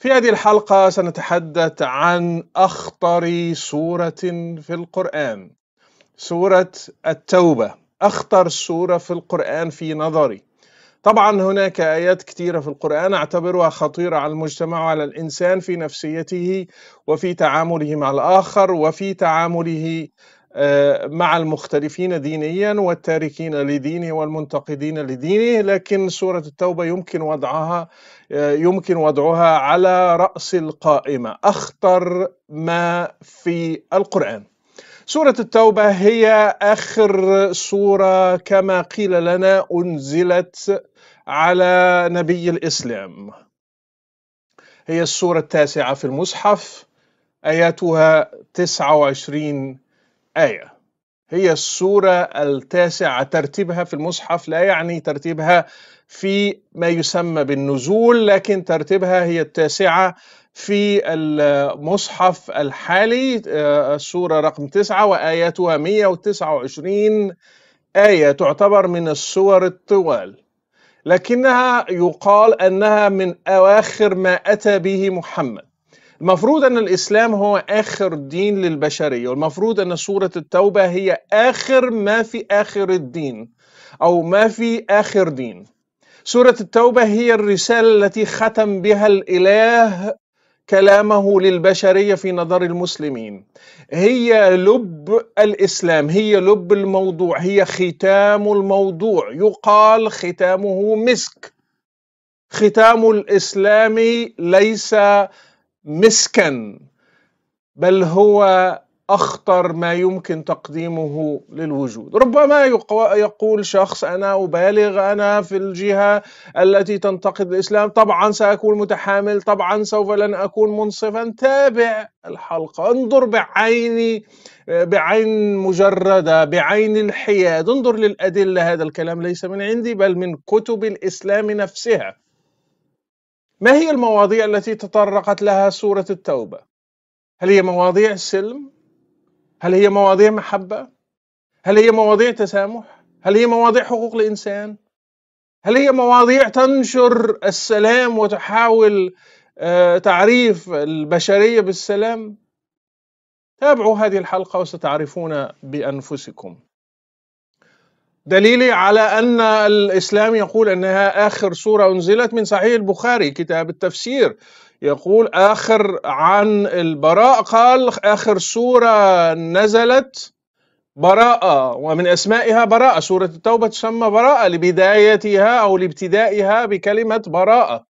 في هذه الحلقة سنتحدث عن أخطر سورة في القرآن سورة التوبة أخطر سورة في القرآن في نظري طبعا هناك آيات كثيرة في القرآن أعتبرها خطيرة على المجتمع وعلى الإنسان في نفسيته وفي تعامله مع الآخر وفي تعامله آه، مع المختلفين دينيا والتاركين لدينه والمنتقدين لدينه لكن سورة التوبة يمكن وضعها آه، يمكن وضعها على رأس القائمة أخطر ما في القرآن سورة التوبة هي آخر سورة كما قيل لنا أنزلت على نبي الإسلام هي السورة التاسعة في المصحف آياتها 29 آية هي السورة التاسعة ترتيبها في المصحف لا يعني ترتيبها في ما يسمى بالنزول لكن ترتيبها هي التاسعة في المصحف الحالي آه، السورة رقم تسعة وآياتها 129 آية تعتبر من السور الطوال لكنها يقال أنها من أواخر ما أتى به محمد المفروض ان الاسلام هو اخر دين للبشريه والمفروض ان سوره التوبه هي اخر ما في اخر الدين او ما في اخر دين سوره التوبه هي الرساله التي ختم بها الاله كلامه للبشريه في نظر المسلمين هي لب الاسلام هي لب الموضوع هي ختام الموضوع يقال ختامه مسك ختام الاسلام ليس مسكا بل هو اخطر ما يمكن تقديمه للوجود ربما يقول شخص انا ابالغ انا في الجهه التي تنتقد الاسلام طبعا ساكون متحامل طبعا سوف لن اكون منصفا تابع الحلقه انظر بعين بعين مجرده بعين الحياد انظر للادله هذا الكلام ليس من عندي بل من كتب الاسلام نفسها ما هي المواضيع التي تطرقت لها سورة التوبة؟ هل هي مواضيع سلم؟ هل هي مواضيع محبة؟ هل هي مواضيع تسامح؟ هل هي مواضيع حقوق الإنسان؟ هل هي مواضيع تنشر السلام وتحاول آه، تعريف البشرية بالسلام؟ تابعوا هذه الحلقة وستعرفون بأنفسكم دليلي على أن الإسلام يقول أنها آخر سورة أنزلت من صحيح البخاري كتاب التفسير يقول آخر عن البراء قال آخر سورة نزلت براءة ومن أسمائها براءة سورة التوبة تسمى براءة لبدايتها أو لابتدائها بكلمة براءة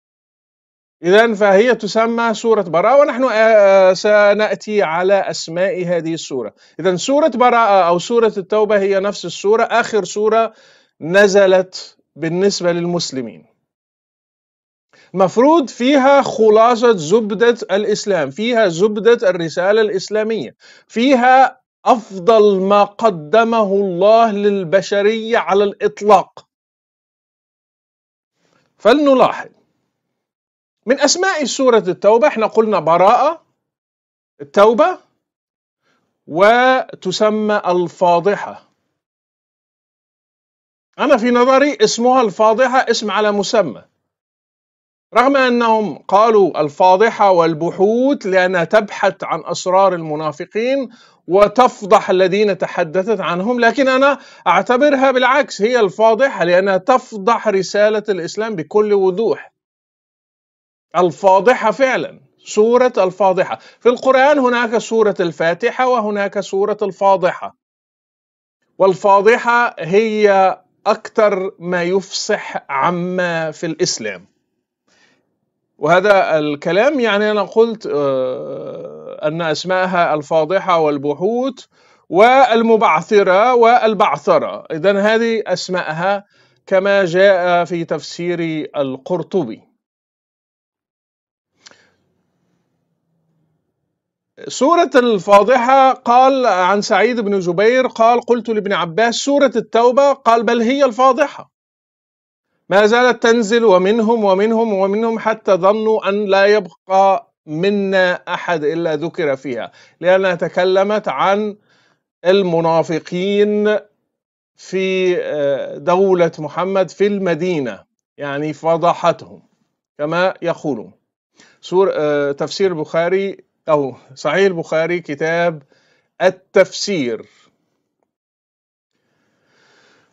إذا فهي تسمى سورة براءة ونحن آه، آه، سنأتي على أسماء هذه السورة إذا سورة براءة أو سورة التوبة هي نفس السورة آخر سورة نزلت بالنسبة للمسلمين مفروض فيها خلاصة زبدة الإسلام فيها زبدة الرسالة الإسلامية فيها أفضل ما قدمه الله للبشرية على الإطلاق فلنلاحظ من أسماء سورة التوبة احنا قلنا براءة التوبة وتسمى الفاضحة أنا في نظري اسمها الفاضحة اسم على مسمى رغم أنهم قالوا الفاضحة والبحوث لأنها تبحث عن أسرار المنافقين وتفضح الذين تحدثت عنهم لكن أنا أعتبرها بالعكس هي الفاضحة لأنها تفضح رسالة الإسلام بكل وضوح الفاضحة فعلا سورة الفاضحة في القرآن هناك سورة الفاتحة وهناك سورة الفاضحة والفاضحة هي أكثر ما يفصح عما في الإسلام وهذا الكلام يعني أنا قلت آه، أن أسماءها الفاضحة والبحوت والمبعثرة والبعثرة إذا هذه أسماءها كما جاء في تفسير القرطبي سورة الفاضحة قال عن سعيد بن جبير قال قلت لابن عباس سورة التوبة قال بل هي الفاضحة ما زالت تنزل ومنهم ومنهم ومنهم حتى ظنوا أن لا يبقى منا أحد إلا ذكر فيها لأنها تكلمت عن المنافقين في آه، دولة محمد في المدينة يعني فضحتهم كما يقولون سور آه، تفسير البخاري أو صحيح البخاري كتاب التفسير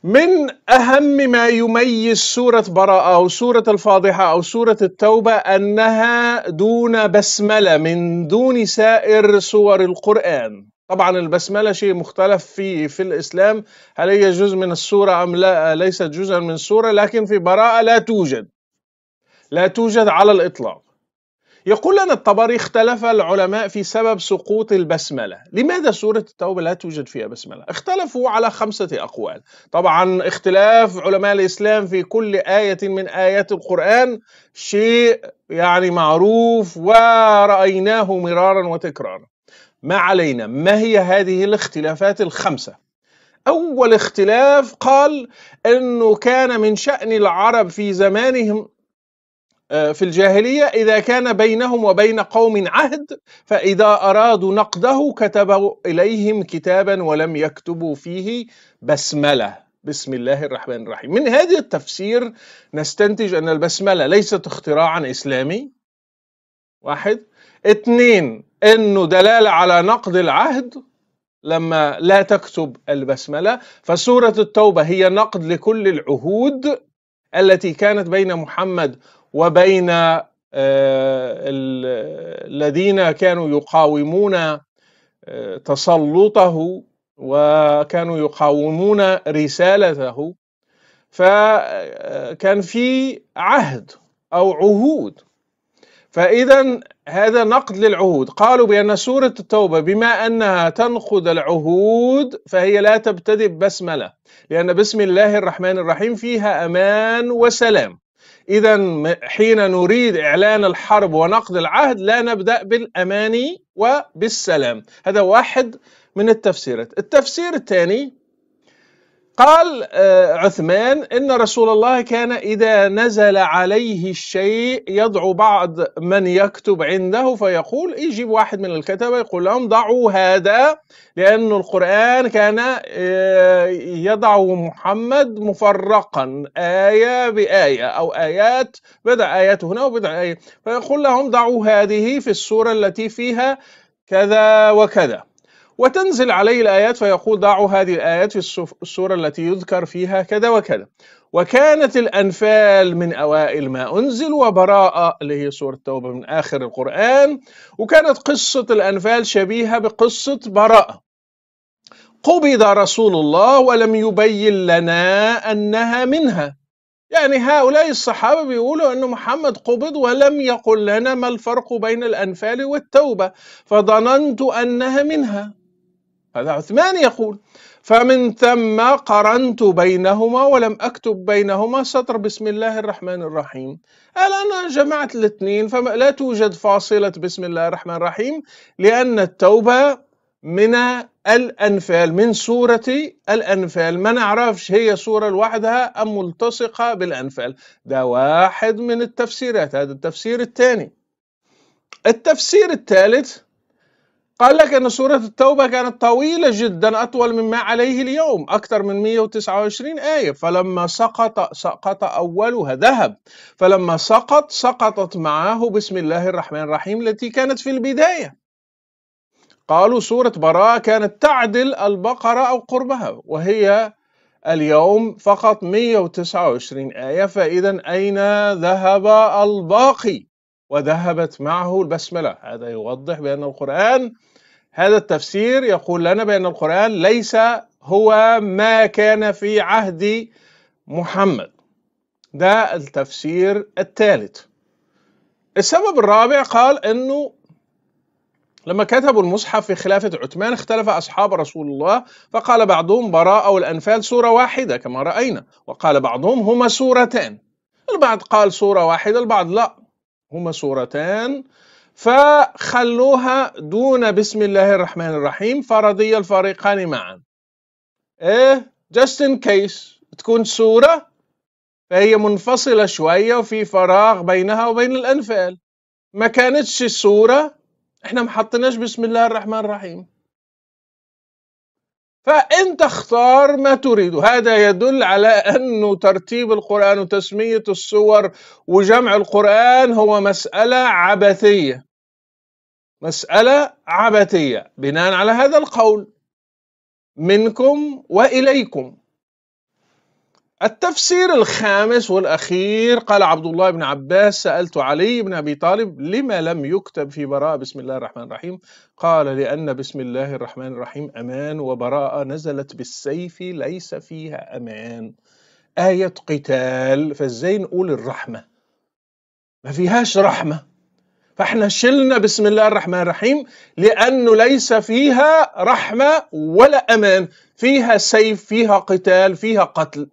من أهم ما يميز سورة براءة أو سورة الفاضحة أو سورة التوبة أنها دون بسملة من دون سائر سور القرآن طبعا البسملة شيء مختلف في في الإسلام هل هي جزء من السورة أم لا ليست جزءا من السورة لكن في براءة لا توجد لا توجد على الإطلاق يقول لنا الطبري اختلف العلماء في سبب سقوط البسملة لماذا سورة التوبة لا توجد فيها بسملة اختلفوا على خمسة أقوال طبعا اختلاف علماء الإسلام في كل آية من آيات القرآن شيء يعني معروف ورأيناه مرارا وتكرارا ما علينا ما هي هذه الاختلافات الخمسة أول اختلاف قال أنه كان من شأن العرب في زمانهم آه، في الجاهلية إذا كان بينهم وبين قوم عهد فإذا أرادوا نقده كتبوا إليهم كتابا ولم يكتبوا فيه بسملة بسم الله الرحمن الرحيم من هذا التفسير نستنتج أن البسملة ليست اختراعا إسلامي واحد اثنين أنه دلالة على نقد العهد لما لا تكتب البسملة فسورة التوبة هي نقد لكل العهود التي كانت بين محمد وبين آه، الذين كانوا يقاومون آه، تسلطه وكانوا يقاومون رسالته فكان آه، في عهد او عهود فاذا هذا نقد للعهود قالوا بان سوره التوبه بما انها تنقد العهود فهي لا تبتدئ بسمله لان بسم الله الرحمن الرحيم فيها امان وسلام إذا حين نريد إعلان الحرب ونقض العهد لا نبدأ بالأماني وبالسلام هذا واحد من التفسيرات التفسير الثاني قال آه، عثمان ان رسول الله كان اذا نزل عليه الشيء يدعو بعض من يكتب عنده فيقول يجيب واحد من الكتبه يقول لهم ضعوا هذا لان القران كان آه، يضع محمد مفرقا ايه بايه او ايات بضع ايات هنا وبضع ايه فيقول لهم ضعوا هذه في السوره التي فيها كذا وكذا وتنزل عليه الآيات فيقول ضعوا هذه الآيات في السورة التي يذكر فيها كذا وكذا وكانت الأنفال من أوائل ما أنزل وبراءة اللي هي سورة التوبة من آخر القرآن وكانت قصة الأنفال شبيهة بقصة براءة قبض رسول الله ولم يبين لنا أنها منها يعني هؤلاء الصحابة بيقولوا أن محمد قبض ولم يقل لنا ما الفرق بين الأنفال والتوبة فظننت أنها منها هذا عثمان يقول فمن ثم قرنت بينهما ولم أكتب بينهما سطر بسم الله الرحمن الرحيم أنا جمعت الاثنين فلا توجد فاصلة بسم الله الرحمن الرحيم لأن التوبة من الأنفال من سورة الأنفال ما نعرفش هي سورة لوحدها أم ملتصقة بالأنفال ده واحد من التفسيرات هذا التفسير الثاني التفسير الثالث قال لك أن سورة التوبة كانت طويلة جدا أطول مما عليه اليوم أكثر من 129 آية فلما سقط سقط أولها ذهب فلما سقط سقطت معه بسم الله الرحمن الرحيم التي كانت في البداية قالوا سورة براءة كانت تعدل البقرة أو قربها وهي اليوم فقط 129 آية فإذا أين ذهب الباقي؟ وذهبت معه البسملة هذا يوضح بأن القرآن هذا التفسير يقول لنا بأن القرآن ليس هو ما كان في عهد محمد ده التفسير الثالث السبب الرابع قال أنه لما كتبوا المصحف في خلافة عثمان اختلف أصحاب رسول الله فقال بعضهم براءة والأنفال سورة واحدة كما رأينا وقال بعضهم هما سورتان البعض قال سورة واحدة البعض لا هما سورتان فخلوها دون بسم الله الرحمن الرحيم فرضي الفريقان معا ايه just in case تكون سورة فهي منفصلة شوية وفي فراغ بينها وبين الأنفال ما كانتش سورة احنا ما حطيناش بسم الله الرحمن الرحيم فانت اختار ما تريد هذا يدل على انه ترتيب القران وتسميه السور وجمع القران هو مساله عبثيه مسألة عبثية بناء على هذا القول منكم وإليكم التفسير الخامس والأخير قال عبد الله بن عباس سألت علي بن أبي طالب لما لم يكتب في براءة بسم الله الرحمن الرحيم قال لأن بسم الله الرحمن الرحيم أمان وبراءة نزلت بالسيف ليس فيها أمان آية قتال فازاي نقول الرحمة ما فيهاش رحمة فاحنا شلنا بسم الله الرحمن الرحيم لانه ليس فيها رحمه ولا امان فيها سيف فيها قتال فيها قتل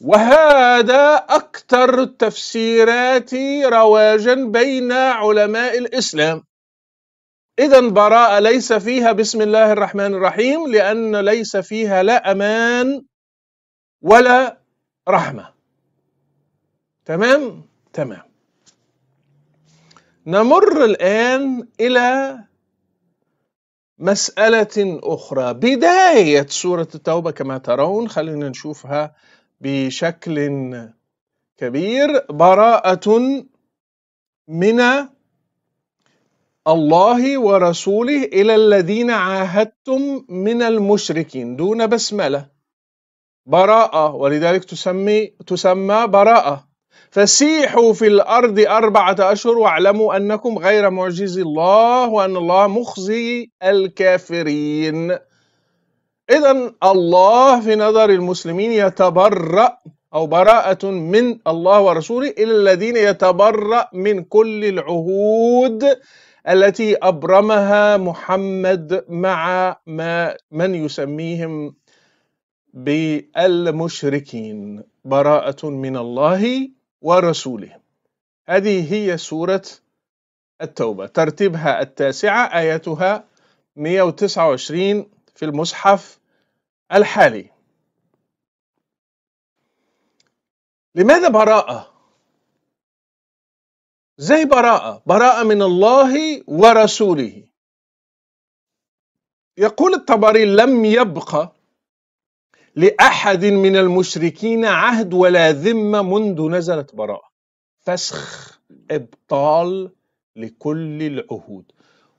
وهذا اكثر التفسيرات رواجا بين علماء الاسلام اذا براءه ليس فيها بسم الله الرحمن الرحيم لان ليس فيها لا امان ولا رحمه تمام تمام نمر الآن إلى مسألة أخرى بداية سورة التوبة كما ترون خلينا نشوفها بشكل كبير براءة من الله ورسوله إلى الذين عاهدتم من المشركين دون بسملة براءة ولذلك تسمي تسمى براءة فسيحوا في الأرض أربعة أشهر واعلموا أنكم غير معجز الله وأن الله مخزي الكافرين إذا الله في نظر المسلمين يتبرأ أو براءة من الله ورسوله إلى الذين يتبرأ من كل العهود التي أبرمها محمد مع ما من يسميهم بالمشركين براءة من الله ورسوله هذه هي سورة التوبة ترتيبها التاسعة آياتها 129 في المصحف الحالي لماذا براءة؟ زي براءة براءة من الله ورسوله يقول الطبري لم يبقى لأحد من المشركين عهد ولا ذمة منذ نزلت براءة فسخ إبطال لكل العهود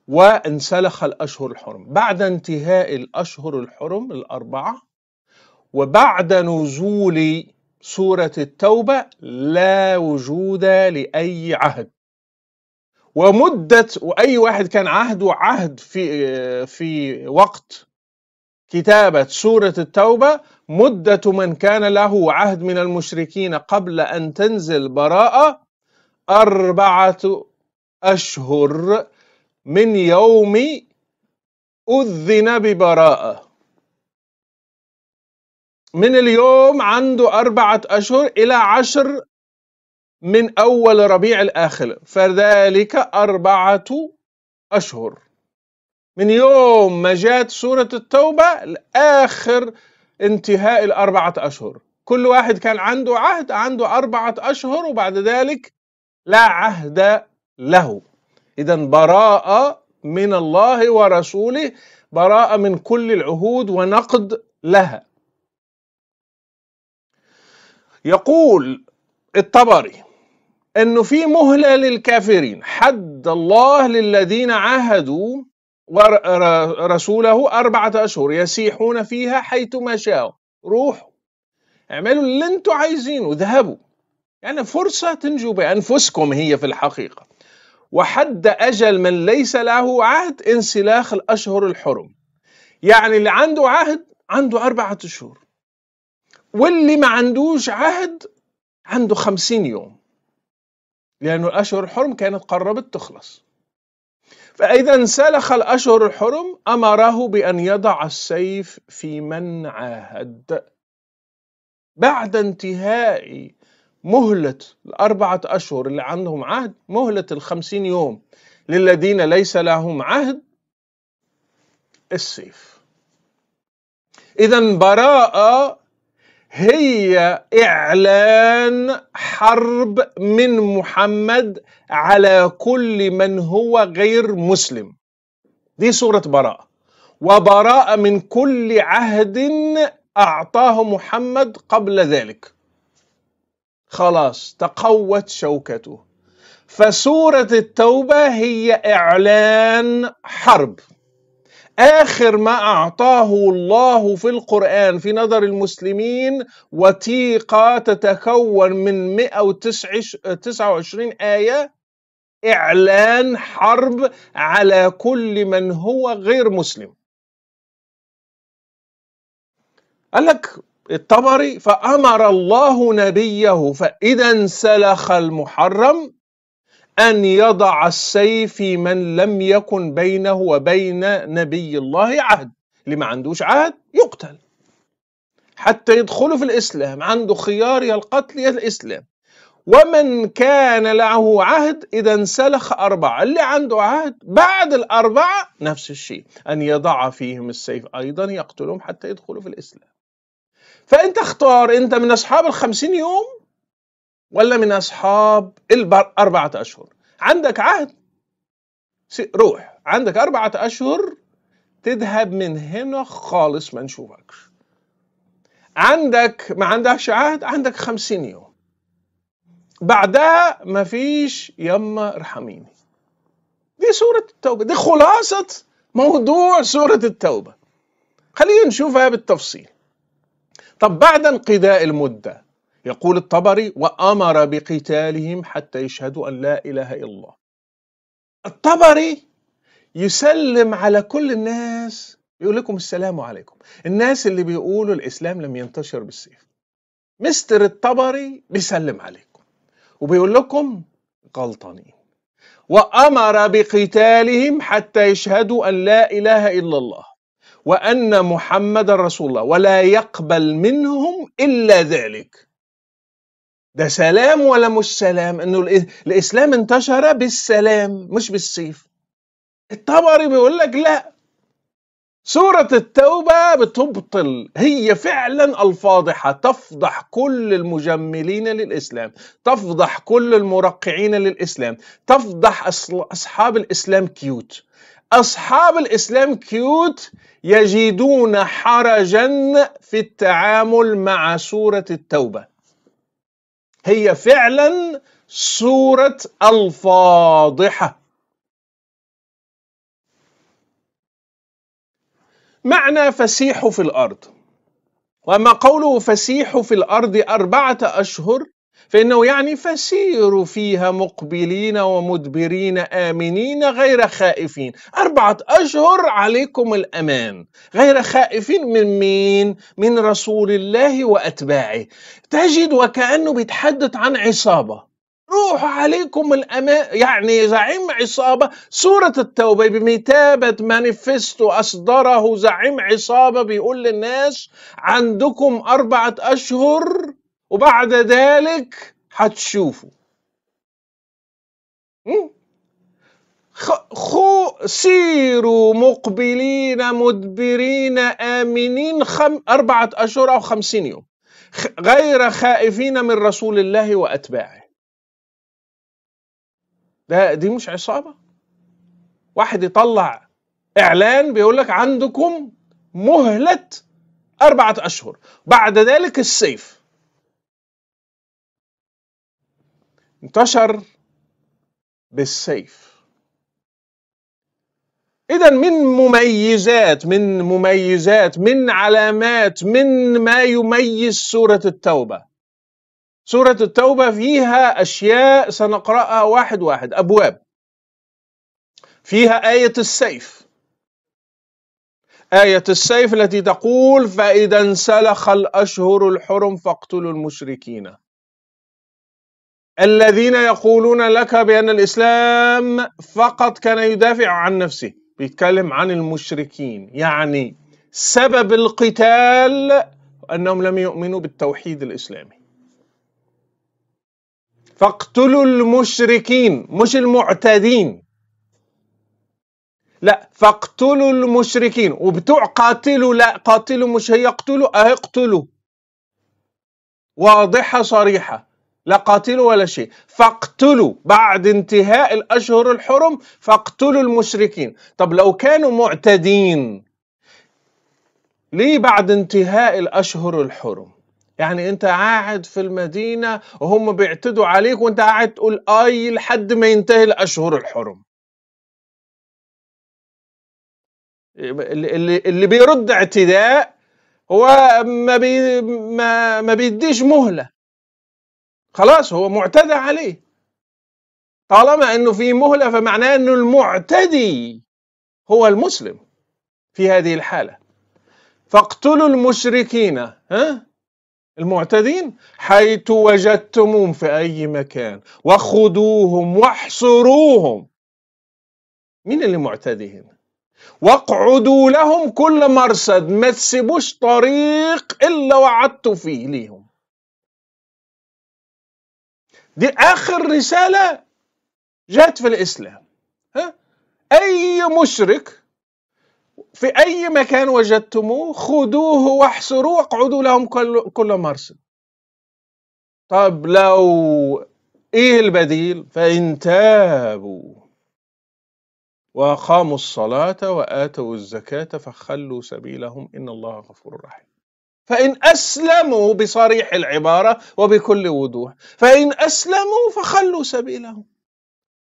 وانسلخ الأشهر الحرم بعد انتهاء الأشهر الحرم الأربعة وبعد نزول سورة التوبة لا وجود لأي عهد ومدة وأي واحد كان عهده عهد في في وقت كتابة سورة التوبة مدة من كان له عهد من المشركين قبل أن تنزل براءة أربعة أشهر من يوم أذن ببراءة من اليوم عنده أربعة أشهر إلى عشر من أول ربيع الآخر فذلك أربعة أشهر من يوم ما جات سورة التوبة لآخر انتهاء الأربعة أشهر كل واحد كان عنده عهد عنده أربعة أشهر وبعد ذلك لا عهد له إذا براءة من الله ورسوله براءة من كل العهود ونقد لها يقول الطبري انه في مهله للكافرين حد الله للذين عاهدوا ورسوله أربعة أشهر يسيحون فيها حيثما شاءوا روحوا اعملوا اللي انتم عايزينه ذهبوا يعني فرصة تنجوا بأنفسكم هي في الحقيقة وحد أجل من ليس له عهد انسلاخ الأشهر الحرم يعني اللي عنده عهد عنده أربعة أشهر واللي ما عندوش عهد عنده خمسين يوم لأنه الأشهر الحرم كانت قربت تخلص فإذا انسلخ الأشهر الحرم أمره بأن يضع السيف في من عاهد بعد انتهاء مهلة الأربعة أشهر اللي عندهم عهد مهلة الخمسين يوم للذين ليس لهم عهد السيف إذا براءة هي إعلان حرب من محمد على كل من هو غير مسلم دي سورة براءة وبراءة من كل عهد أعطاه محمد قبل ذلك خلاص تقوت شوكته فسورة التوبة هي إعلان حرب آخر ما أعطاه الله في القرآن في نظر المسلمين وثيقة تتكون من 129 آية إعلان حرب على كل من هو غير مسلم قال لك الطبري فأمر الله نبيه فإذا انسلخ المحرم أن يضع السيف في من لم يكن بينه وبين نبي الله عهد اللي ما عندوش عهد يقتل حتى يدخلوا في الإسلام عنده خيار يا القتل يا الإسلام ومن كان له عهد إذا انسلخ أربعة اللي عنده عهد بعد الأربعة نفس الشيء أن يضع فيهم السيف أيضا يقتلهم حتى يدخلوا في الإسلام فأنت اختار أنت من أصحاب الخمسين يوم ولا من أصحاب الأربعة أشهر عندك عهد روح عندك أربعة أشهر تذهب من هنا خالص ما نشوفكش عندك ما عندكش عهد عندك خمسين يوم بعدها ما فيش يما ارحميني دي سورة التوبة دي خلاصة موضوع سورة التوبة خلينا نشوفها بالتفصيل طب بعد انقضاء المدة يقول الطبري وأمر بقتالهم حتى يشهدوا أن لا إله إلا الله الطبري يسلم على كل الناس يقول لكم السلام عليكم الناس اللي بيقولوا الإسلام لم ينتشر بالسيف مستر الطبري بيسلم عليكم وبيقول لكم غلطانين وأمر بقتالهم حتى يشهدوا أن لا إله إلا الله وأن محمد رسول الله ولا يقبل منهم إلا ذلك ده سلام ولا مش سلام انه الاسلام انتشر بالسلام مش بالسيف الطبري بيقول لك لا سورة التوبة بتبطل هي فعلا الفاضحة تفضح كل المجملين للإسلام تفضح كل المرقعين للإسلام تفضح أصحاب الإسلام كيوت أصحاب الإسلام كيوت يجدون حرجا في التعامل مع سورة التوبة هي فعلا سورة الفاضحة معنى فسيح في الأرض وما قوله فسيح في الأرض أربعة أشهر فإنه يعني فسيروا فيها مقبلين ومدبرين آمنين غير خائفين أربعة أشهر عليكم الأمان غير خائفين من مين؟ من رسول الله وأتباعه تجد وكأنه بيتحدث عن عصابة روح عليكم الأمان يعني زعيم عصابة سورة التوبة بمثابة مانيفستو أصدره زعيم عصابة بيقول للناس عندكم أربعة أشهر وبعد ذلك هتشوفوا خو سيروا مقبلين مدبرين آمنين خم أربعة أشهر أو خمسين يوم غير خائفين من رسول الله وأتباعه ده دي مش عصابة واحد يطلع إعلان بيقول لك عندكم مهلة أربعة أشهر بعد ذلك السيف انتشر بالسيف إذا من مميزات من مميزات من علامات من ما يميز سورة التوبة سورة التوبة فيها أشياء سنقرأها واحد واحد أبواب فيها آية السيف آية السيف التي تقول فإذا انسلخ الأشهر الحرم فاقتلوا المشركين الذين يقولون لك بأن الإسلام فقط كان يدافع عن نفسه بيتكلم عن المشركين يعني سبب القتال أنهم لم يؤمنوا بالتوحيد الإسلامي فاقتلوا المشركين مش المعتدين لا فاقتلوا المشركين وبتوع قاتلوا لا قاتلوا مش هيقتلوا اقتلوا واضحة صريحة لا قاتلوا ولا شيء فاقتلوا بعد انتهاء الأشهر الحرم فاقتلوا المشركين طب لو كانوا معتدين ليه بعد انتهاء الأشهر الحرم يعني انت قاعد في المدينة وهم بيعتدوا عليك وانت قاعد تقول اي لحد ما ينتهي الاشهر الحرم اللي, اللي بيرد اعتداء هو ما, بي ما, ما بيديش مهلة خلاص هو معتدى عليه طالما انه في مهله فمعناه انه المعتدي هو المسلم في هذه الحاله فاقتلوا المشركين ها المعتدين حيث وجدتموهم في اي مكان وخذوهم واحصروهم مين اللي معتدي هنا واقعدوا لهم كل مرصد ما تسيبوش طريق الا وعدتوا فيه ليهم دي آخر رسالة جت في الإسلام ها؟ أي مشرك في أي مكان وجدتموه خذوه واحصروه اقعدوا لهم كل, كل مرسل طب لو إيه البديل فإن تابوا وأقاموا الصلاة وآتوا الزكاة فخلوا سبيلهم إن الله غفور رحيم فإن أسلموا بصريح العبارة وبكل وضوح فإن أسلموا فخلوا سبيلهم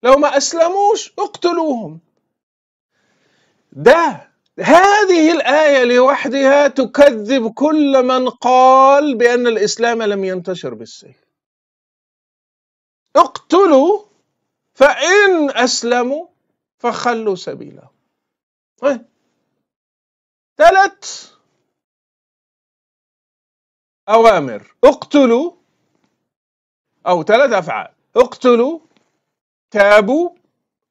لو ما أسلموش اقتلوهم ده هذه الآية لوحدها تكذب كل من قال بأن الإسلام لم ينتشر بالسيف اقتلوا فإن أسلموا فخلوا سبيلهم طيب. ثلاث أوامر اقتلوا أو ثلاث أفعال اقتلوا تابوا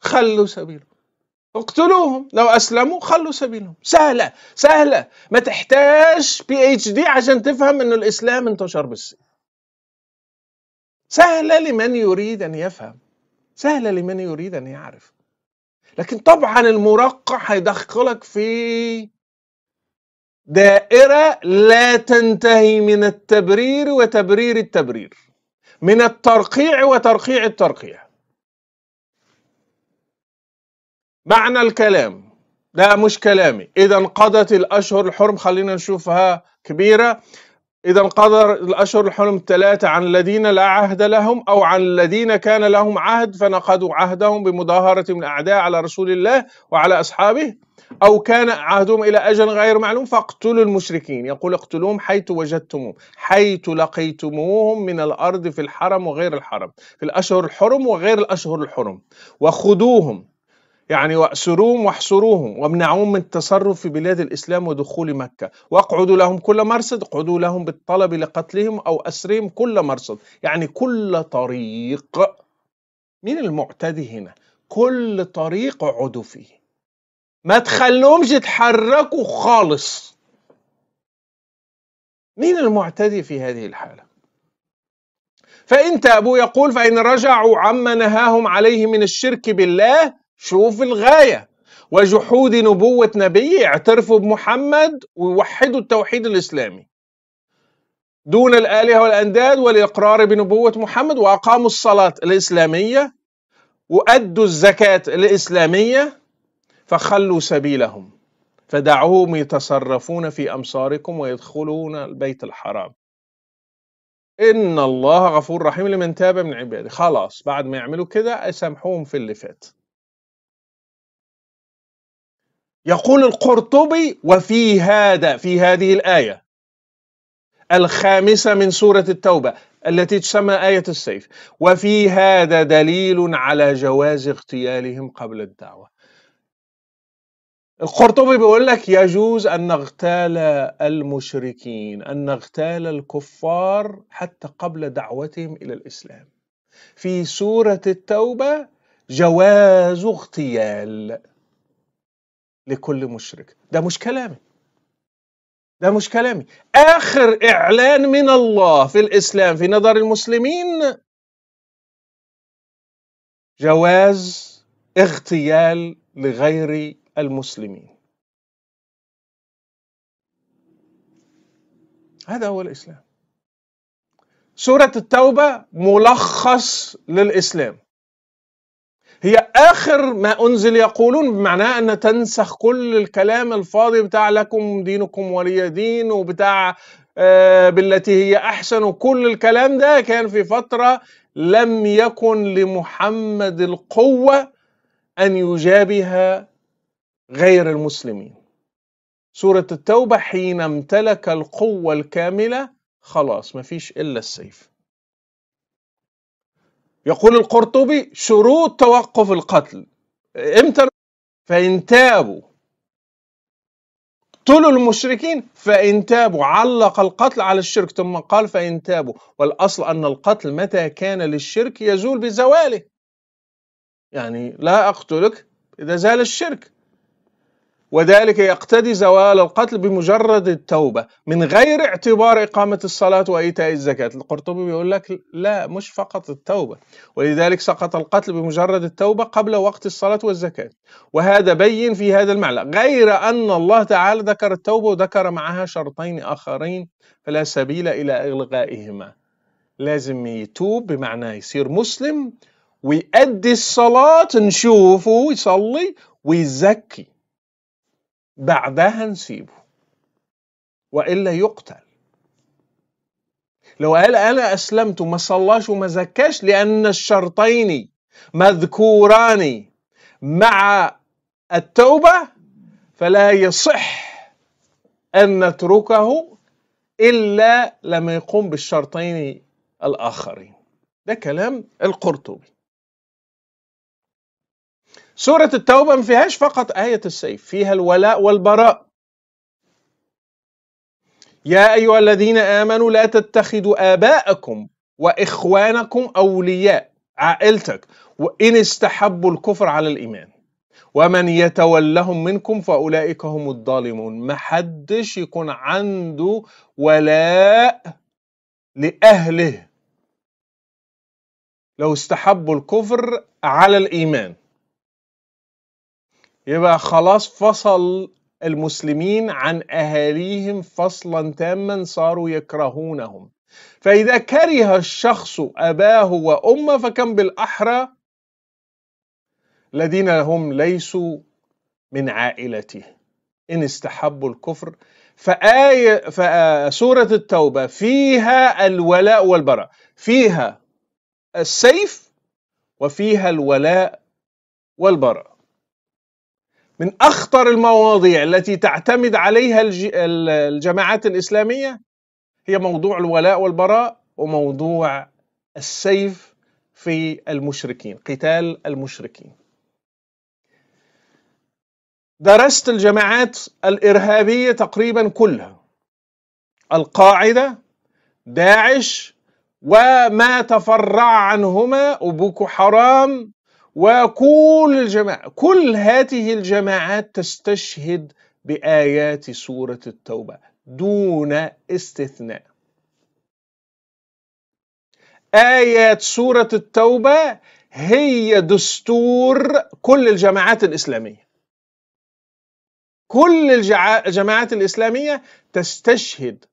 خلوا سبيلهم اقتلوهم لو أسلموا خلوا سبيلهم سهلة سهلة ما تحتاج بي اتش دي عشان تفهم أن الإسلام انتشر بالسيف سهلة لمن يريد أن يفهم سهلة لمن يريد أن يعرف لكن طبعا المرقع هيدخلك في دائرة لا تنتهي من التبرير وتبرير التبرير من الترقيع وترقيع الترقيع معنى الكلام لا مش كلامي إذا انقضت الأشهر الحرم خلينا نشوفها كبيرة إذا انقضى الأشهر الحلم الثلاثة عن الذين لا عهد لهم أو عن الذين كان لهم عهد فنقضوا عهدهم بمظاهرة من أعداء على رسول الله وعلى أصحابه أو كان عهدهم إلى أجل غير معلوم فاقتلوا المشركين يقول اقتلوهم حيث وجدتموهم حيث لقيتموهم من الأرض في الحرم وغير الحرم في الأشهر الحرم وغير الأشهر الحرم وخذوهم يعني وأسروهم واحصروهم وامنعوهم من التصرف في بلاد الإسلام ودخول مكة واقعدوا لهم كل مرصد اقعدوا لهم بالطلب لقتلهم أو أسرهم كل مرصد يعني كل طريق مين المعتدي هنا كل طريق اقعدوا فيه ما تخلوهمش يتحركوا خالص مين المعتدي في هذه الحالة فإن تابوا يقول فإن رجعوا عما نهاهم عليه من الشرك بالله شوف الغاية وجحود نبوة نبي اعترفوا بمحمد ووحدوا التوحيد الإسلامي دون الآلهة والأنداد والإقرار بنبوة محمد وأقاموا الصلاة الإسلامية وأدوا الزكاة الإسلامية فخلوا سبيلهم فدعوهم يتصرفون في أمصاركم ويدخلون البيت الحرام إن الله غفور رحيم لمن تاب من عباده خلاص بعد ما يعملوا كده أسامحوهم في اللي فات يقول القرطبي وفي هذا في هذه الآية الخامسة من سورة التوبة التي تسمى آية السيف وفي هذا دليل على جواز اغتيالهم قبل الدعوة القرطبي بيقول لك يجوز أن نغتال المشركين أن نغتال الكفار حتى قبل دعوتهم إلى الإسلام في سورة التوبة جواز اغتيال لكل مشرك ده مش كلامي ده مش كلامي آخر إعلان من الله في الإسلام في نظر المسلمين جواز اغتيال لغير المسلمين هذا هو الإسلام سورة التوبة ملخص للإسلام آخر ما أنزل يقولون بمعناه أن تنسخ كل الكلام الفاضي بتاع لكم دينكم ولي دين وبتاع آه بالتي هي أحسن وكل الكلام ده كان في فترة لم يكن لمحمد القوة أن يجابه غير المسلمين سورة التوبة حين امتلك القوة الكاملة خلاص مفيش إلا السيف يقول القرطبي شروط توقف القتل امتى فإن تابوا قتلوا المشركين فإن تابوا علق القتل على الشرك ثم قال فإن تابوا والأصل أن القتل متى كان للشرك يزول بزواله يعني لا أقتلك إذا زال الشرك وذلك يقتضي زوال القتل بمجرد التوبة من غير اعتبار إقامة الصلاة وإيتاء الزكاة القرطبي بيقول لك لا مش فقط التوبة ولذلك سقط القتل بمجرد التوبة قبل وقت الصلاة والزكاة وهذا بين في هذا المعنى غير أن الله تعالى ذكر التوبة وذكر معها شرطين آخرين فلا سبيل إلى إلغائهما لازم يتوب بمعنى يصير مسلم ويؤدي الصلاة نشوفه يصلي ويزكي بعدها نسيبه والا يقتل لو قال انا اسلمت وما صلاش وما زكاش لان الشرطين مذكوران مع التوبه فلا يصح ان نتركه الا لما يقوم بالشرطين الاخرين ده كلام القرطبي سورة التوبة ما فيهاش فقط آية السيف فيها الولاء والبراء يا أيها الذين آمنوا لا تتخذوا آباءكم وإخوانكم أولياء عائلتك وإن استحبوا الكفر على الإيمان ومن يتولهم منكم فأولئك هم الظالمون محدش يكون عنده ولاء لأهله لو استحبوا الكفر على الإيمان يبقى خلاص فصل المسلمين عن أهاليهم فصلا تاما صاروا يكرهونهم فإذا كره الشخص أباه وأمه فكم بالأحرى الذين هم ليسوا من عائلته إن استحبوا الكفر فآية فسورة التوبة فيها الولاء والبراء فيها السيف وفيها الولاء والبراء من اخطر المواضيع التي تعتمد عليها الجماعات الاسلاميه هي موضوع الولاء والبراء وموضوع السيف في المشركين قتال المشركين درست الجماعات الارهابيه تقريبا كلها القاعده داعش وما تفرع عنهما وبوكو حرام وكل الجماعة كل هذه الجماعات تستشهد بآيات سورة التوبة دون استثناء آيات سورة التوبة هي دستور كل الجماعات الإسلامية كل الجماعات الإسلامية تستشهد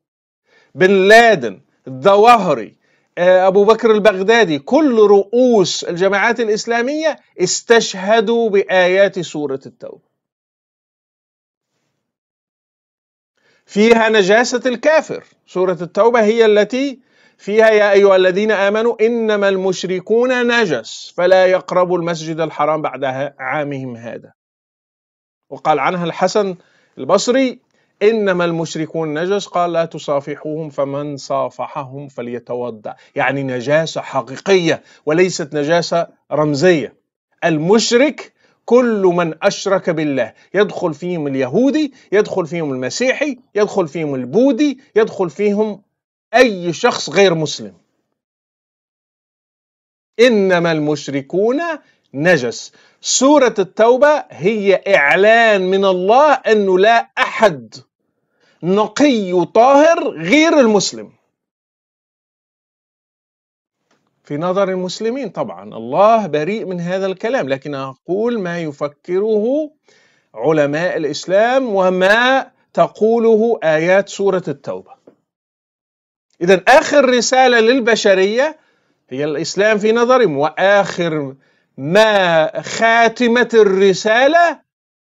بن لادن الظواهري آه، أبو بكر البغدادي كل رؤوس الجماعات الإسلامية استشهدوا بآيات سورة التوبة فيها نجاسة الكافر سورة التوبة هي التي فيها يا أيها الذين آمنوا إنما المشركون نجس فلا يقربوا المسجد الحرام بعد عامهم هذا وقال عنها الحسن البصري إنما المشركون نجس قال لا تصافحوهم فمن صافحهم فليتوضأ يعني نجاسة حقيقية وليست نجاسة رمزية المشرك كل من أشرك بالله يدخل فيهم اليهودي يدخل فيهم المسيحي يدخل فيهم البوذي يدخل فيهم أي شخص غير مسلم إنما المشركون نجس سورة التوبة هي إعلان من الله أنه لا أحد نقي طاهر غير المسلم في نظر المسلمين طبعا الله بريء من هذا الكلام لكن أقول ما يفكره علماء الإسلام وما تقوله آيات سورة التوبة إذا آخر رسالة للبشرية هي الإسلام في نظرهم وآخر ما خاتمة الرسالة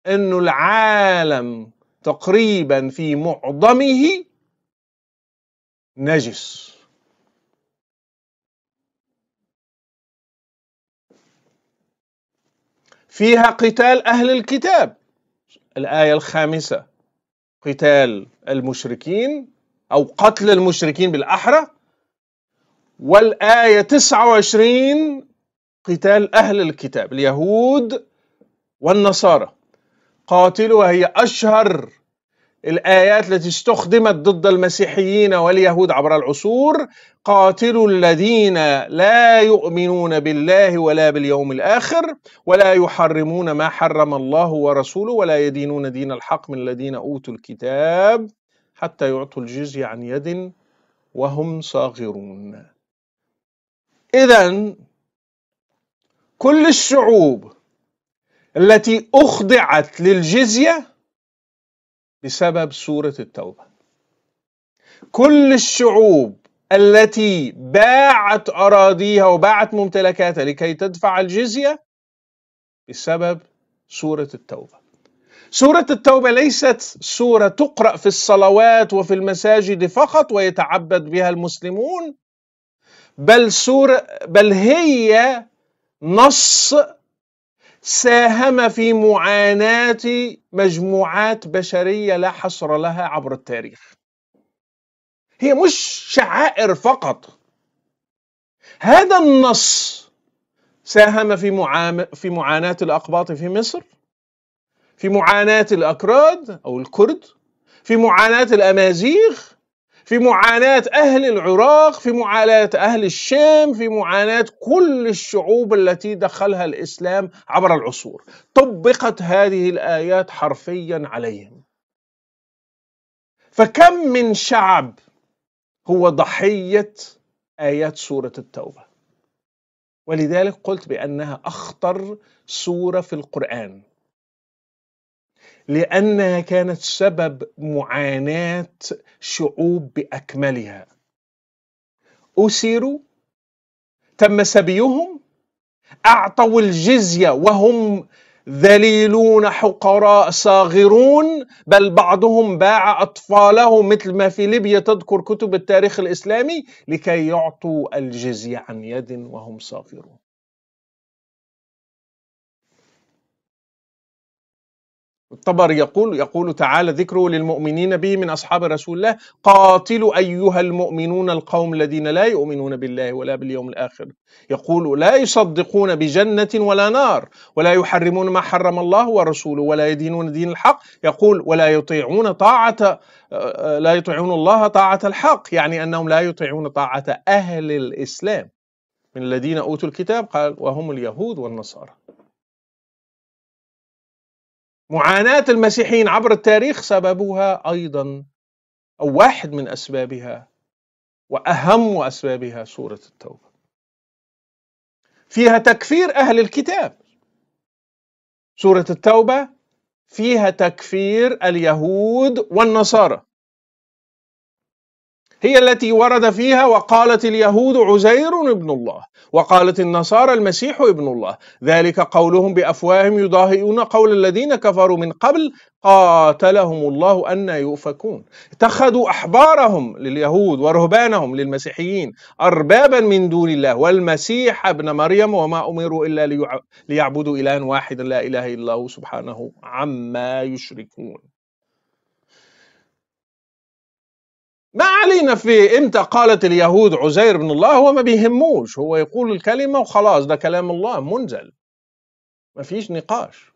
أن العالم تقريبا في معظمه نجس فيها قتال أهل الكتاب الآية الخامسة قتال المشركين أو قتل المشركين بالأحرى والآية 29 قتال أهل الكتاب اليهود والنصارى قاتلوا هي أشهر الآيات التي استخدمت ضد المسيحيين واليهود عبر العصور قاتلوا الذين لا يؤمنون بالله ولا باليوم الآخر ولا يحرمون ما حرم الله ورسوله ولا يدينون دين الحق من الذين أوتوا الكتاب حتى يعطوا الجزية عن يد وهم صاغرون إذا كل الشعوب التي أخضعت للجزية بسبب سورة التوبة كل الشعوب التي باعت أراضيها وباعت ممتلكاتها لكي تدفع الجزية بسبب سورة التوبة سورة التوبة ليست سورة تقرأ في الصلوات وفي المساجد فقط ويتعبد بها المسلمون بل سورة بل هي نص ساهم في معاناة مجموعات بشرية لا حصر لها عبر التاريخ هي مش شعائر فقط هذا النص ساهم في معام... في معاناة الأقباط في مصر في معاناة الأكراد أو الكرد في معاناة الأمازيغ في معاناة أهل العراق في معاناة أهل الشام في معاناة كل الشعوب التي دخلها الإسلام عبر العصور طبقت هذه الآيات حرفيا عليهم فكم من شعب هو ضحية آيات سورة التوبة ولذلك قلت بأنها أخطر سورة في القرآن لأنها كانت سبب معاناة شعوب بأكملها أسيروا تم سبيهم أعطوا الجزية وهم ذليلون حقراء صاغرون بل بعضهم باع أطفاله مثل ما في ليبيا تذكر كتب التاريخ الإسلامي لكي يعطوا الجزية عن يد وهم صاغرون الطبر يقول يقول تعالى ذكره للمؤمنين به من أصحاب رسول الله قاتلوا أيها المؤمنون القوم الذين لا يؤمنون بالله ولا باليوم الآخر يقول لا يصدقون بجنة ولا نار ولا يحرمون ما حرم الله ورسوله ولا يدينون دين الحق يقول ولا يطيعون طاعة آه، آه، لا يطيعون الله طاعة الحق يعني أنهم لا يطيعون طاعة أهل الإسلام من الذين أوتوا الكتاب قال وهم اليهود والنصارى معاناة المسيحيين عبر التاريخ سببها أيضا أو واحد من أسبابها وأهم أسبابها سورة التوبة فيها تكفير أهل الكتاب سورة التوبة فيها تكفير اليهود والنصارى هي التي ورد فيها وقالت اليهود عزير ابن الله وقالت النصارى المسيح ابن الله ذلك قولهم بافواههم يضاهئون قول الذين كفروا من قبل قاتلهم الله أن يؤفكون اتخذوا أحبارهم لليهود ورهبانهم للمسيحيين أربابا من دون الله والمسيح ابن مريم وما أمروا إلا ليعبدوا إلها واحدا لا إله إلا هو سبحانه عما يشركون ما علينا في امتى قالت اليهود عزير بن الله هو ما بيهموش هو يقول الكلمة وخلاص ده كلام الله منزل ما فيش نقاش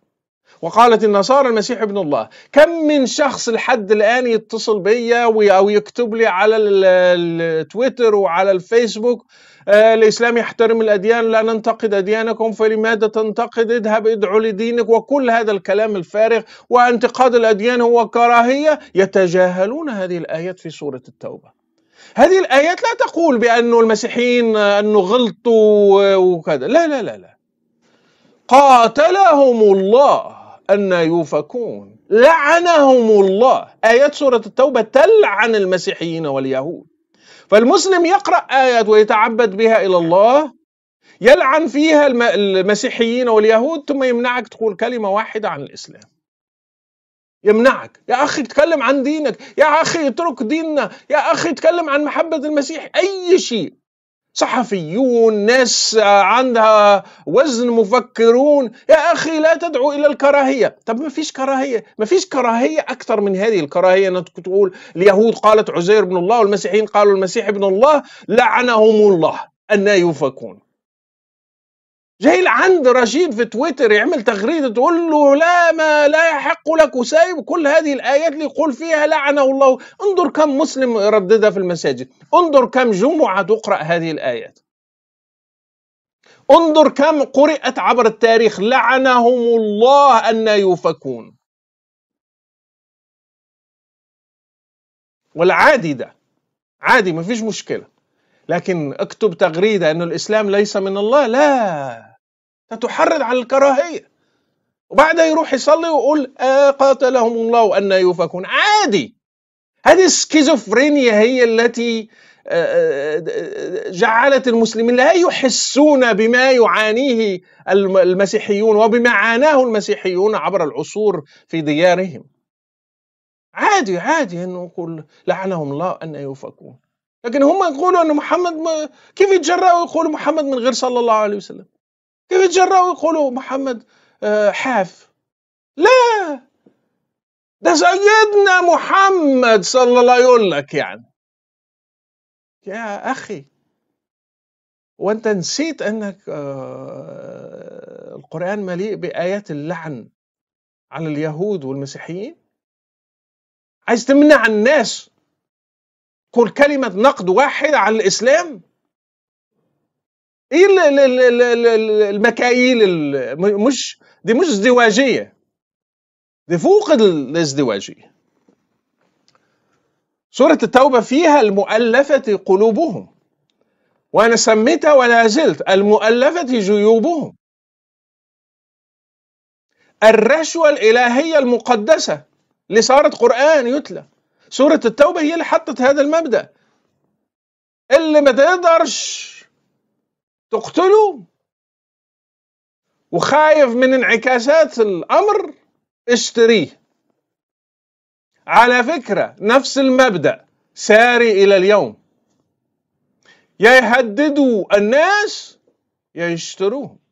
وقالت النصارى المسيح ابن الله كم من شخص لحد الآن يتصل بيا أو يكتب لي على التويتر وعلى الفيسبوك آه، الإسلام يحترم الأديان لا ننتقد أديانكم فلماذا تنتقد اذهب ادعو لدينك وكل هذا الكلام الفارغ وانتقاد الأديان هو كراهية يتجاهلون هذه الآيات في سورة التوبة هذه الآيات لا تقول بأنه المسيحيين آه، أنه غلطوا آه، وكذا لا لا لا لا قاتلهم الله أن يوفكون لعنهم الله آيات سورة التوبة تلعن المسيحيين واليهود فالمسلم يقرأ آيات ويتعبد بها إلى الله يلعن فيها المسيحيين واليهود ثم يمنعك تقول كلمة واحدة عن الإسلام يمنعك يا أخي تكلم عن دينك يا أخي اترك ديننا يا أخي تكلم عن محبة المسيح أي شيء صحفيون ناس عندها وزن مفكرون يا أخي لا تدعو إلى الكراهية طب ما فيش كراهية ما فيش كراهية أكثر من هذه الكراهية أنك تقول اليهود قالت عزير بن الله والمسيحيين قالوا المسيح ابن الله لعنهم الله أن يفكون جاي لعند رشيد في تويتر يعمل تغريده تقول له لا ما لا يحق لك سايب كل هذه الايات اللي يقول فيها لعنه الله انظر كم مسلم يرددها في المساجد انظر كم جمعه تقرا هذه الايات انظر كم قرات عبر التاريخ لعنهم الله ان يؤفكون والعادي ده عادي ما فيش مشكله لكن اكتب تغريده انه الاسلام ليس من الله لا تحرض على الكراهية وبعدها يروح يصلي ويقول آه قاتلهم الله أن يفكون عادي هذه السكيزوفرينيا هي التي آه، آه، جعلت المسلمين لا يحسون بما يعانيه المسيحيون وبما عاناه المسيحيون عبر العصور في ديارهم عادي عادي انه يقول لعنهم الله ان يفكون لكن هم يقولوا ان محمد كيف يتجرأوا يقولوا محمد من غير صلى الله عليه وسلم كيف يتجرأوا يقولوا محمد آه، حاف لا ده سيدنا محمد صلى الله عليه لك يعني يا أخي وأنت نسيت أنك آه، القرآن مليء بآيات اللعن على اليهود والمسيحيين عايز تمنع الناس تقول كلمة نقد واحدة على الإسلام ايه المكاييل مش دي مش ازدواجيه دي فوق الازدواجيه سورة التوبة فيها المؤلفة قلوبهم وأنا سميتها ولا زلت المؤلفة جيوبهم الرشوة الإلهية المقدسة اللي صارت قرآن يتلى سورة التوبة هي اللي حطت هذا المبدأ اللي ما تقدرش تقتله وخايف من انعكاسات الأمر اشتريه على فكرة نفس المبدأ ساري إلى اليوم يهددوا الناس يشتروهم